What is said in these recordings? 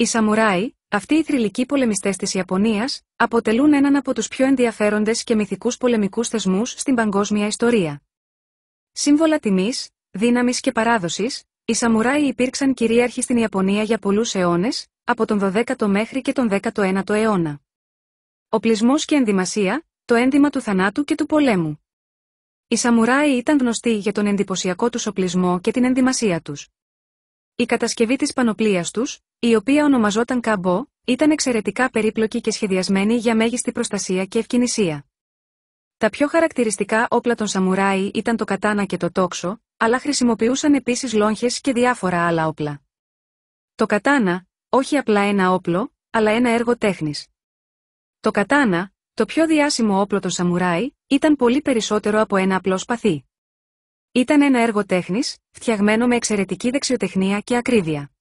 Οι Σαμουράι, αυτοί οι θρηλυκοί πολεμιστές της Ιαπωνίας, αποτελούν έναν από τους πιο ενδιαφέροντες και μυθικούς πολεμικούς θεσμούς στην παγκόσμια ιστορία. Σύμβολα τιμής, δύναμης και παράδοσης, οι Σαμουράι υπήρξαν κυρίαρχοι στην Ιαπωνία για πολλούς αιώνες, από τον 12ο μέχρι και τον 19ο αιώνα. Οπλισμός και ενδυμασία, το ένδυμα του θανάτου και του πολέμου. Οι Σαμουράι ήταν γνωστοί για τον εντυπωσιακό τους οπλισμό και την ενδυμασία τους. Η κατασκευή της πανοπλίας τους, η οποία ονομαζόταν Καμπό, ήταν εξαιρετικά περίπλοκη και σχεδιασμένη για μέγιστη προστασία και ευκαινησία. Τα πιο χαρακτηριστικά όπλα των σαμουράι ήταν το κατάνα και το τόξο, αλλά χρησιμοποιούσαν επίσης λόγχες και διάφορα άλλα όπλα. Το κατάνα, όχι απλά ένα όπλο, αλλά ένα έργο τέχνης. Το κατάνα, το πιο διάσημο όπλο των σαμουράι, ήταν πολύ περισσότερο από ένα απλό σπαθί. Ήταν ένα έργο τέχνης, φτιαγμένο με εξαιρετική δεξιοτεχνία και ακρίβεια.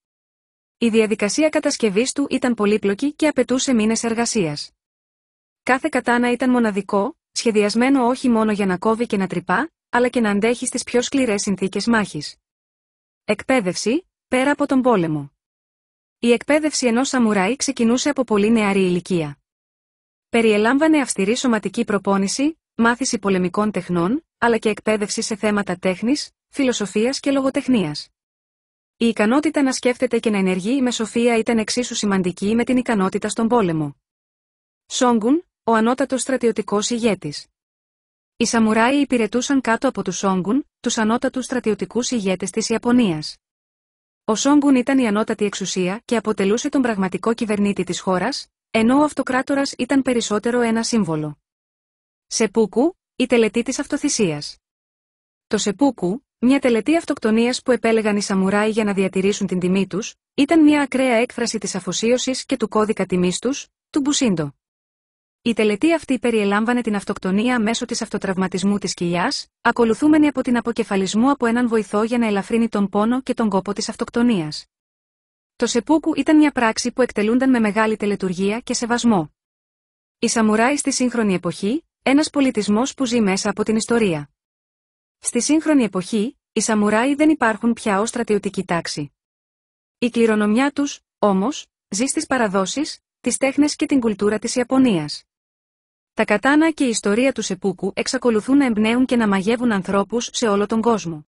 Η διαδικασία κατασκευής του ήταν πολύπλοκη και απαιτούσε μήνες εργασίας. Κάθε κατάνα ήταν μοναδικό, σχεδιασμένο όχι μόνο για να κόβει και να τρυπά, αλλά και να αντέχει στις πιο σκληρές συνθήκες μάχης. Εκπαίδευση, πέρα από τον πόλεμο. Η εκπαίδευση ενός σαμουράι ξεκινούσε από πολύ νεαρή ηλικία. Περιελάμβανε αυστηρή σωματική προπόνηση, μάθηση πολεμικών τεχνών, αλλά και εκπαίδευση σε θέματα τέχνης, φιλοσοφίας και λογοτεχνίας. Η ικανότητα να σκέφτεται και να ενεργεί με σοφία ήταν εξίσου σημαντική με την ικανότητα στον πόλεμο. Σόγκουν, ο ανώτατος στρατιωτικός ηγέτης. Οι Σαμουράοι υπηρετούσαν κάτω από τους Σόγκουν, τους ανώτατους στρατιωτικούς ηγέτες της Ιαπωνίας. Ο Σόγκουν ήταν η ανώτατη εξουσία και αποτελούσε τον πραγματικό κυβερνήτη της χώρας, ενώ ο αυτοκράτορας ήταν περισσότερο ένα σύμβολο. Σε η τελετή της αυτοθυσίας. Το σεπούκου, μια τελετή αυτοκτονίας που επέλεγαν οι σαμουράι για να διατηρήσουν την τιμή τους, ήταν μια ακραία έκφραση της αφοσίωσης και του κώδικα τιμής τους, του Μπουσίντο. Η τελετή αυτή περιελάμβανε την αυτοκτονία μέσω της αυτοτραυματισμού της κοιλιάς, ακολουθούμενη από την αποκεφαλισμό από έναν βοηθό για να ελαφρύνει τον πόνο και τον κόπο της αυτοκτονίας. Το σεπούκου ήταν μια πράξη που εκτελούνταν με μεγάλη τελετουργία και σεβασμό. Οι σαμουράι στη σύγχρονη εποχή, ένας πολιτισμός που ζει μέσα από την ιστορία. Στη σύγχρονη εποχή, οι Σαμουράι δεν υπάρχουν πια ως στρατιωτική τάξη. Η κληρονομιά τους, όμως, ζει στις παραδόσεις, τις τέχνες και την κουλτούρα της Ιαπωνίας. Τα κατάνα και η ιστορία του σεπούκου εξακολουθούν να εμπνέουν και να μαγεύουν ανθρώπους σε όλο τον κόσμο.